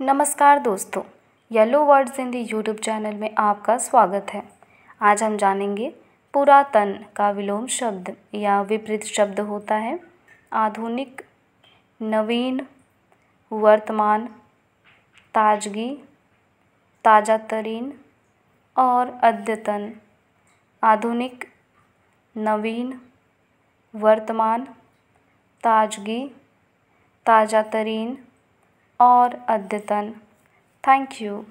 नमस्कार दोस्तों yellow words Hindi YouTube channel में आपका स्वागत है आज हम जानेंगे पुरातन का विलोम शब्द या विपरीत शब्द होता है आधुनिक नवीन वर्तमान ताजगी ताज़ा तरीन और अद्यतन आधुनिक नवीन वर्तमान ताजगी ताज़ा तरीन और अद्यतन थैंक यू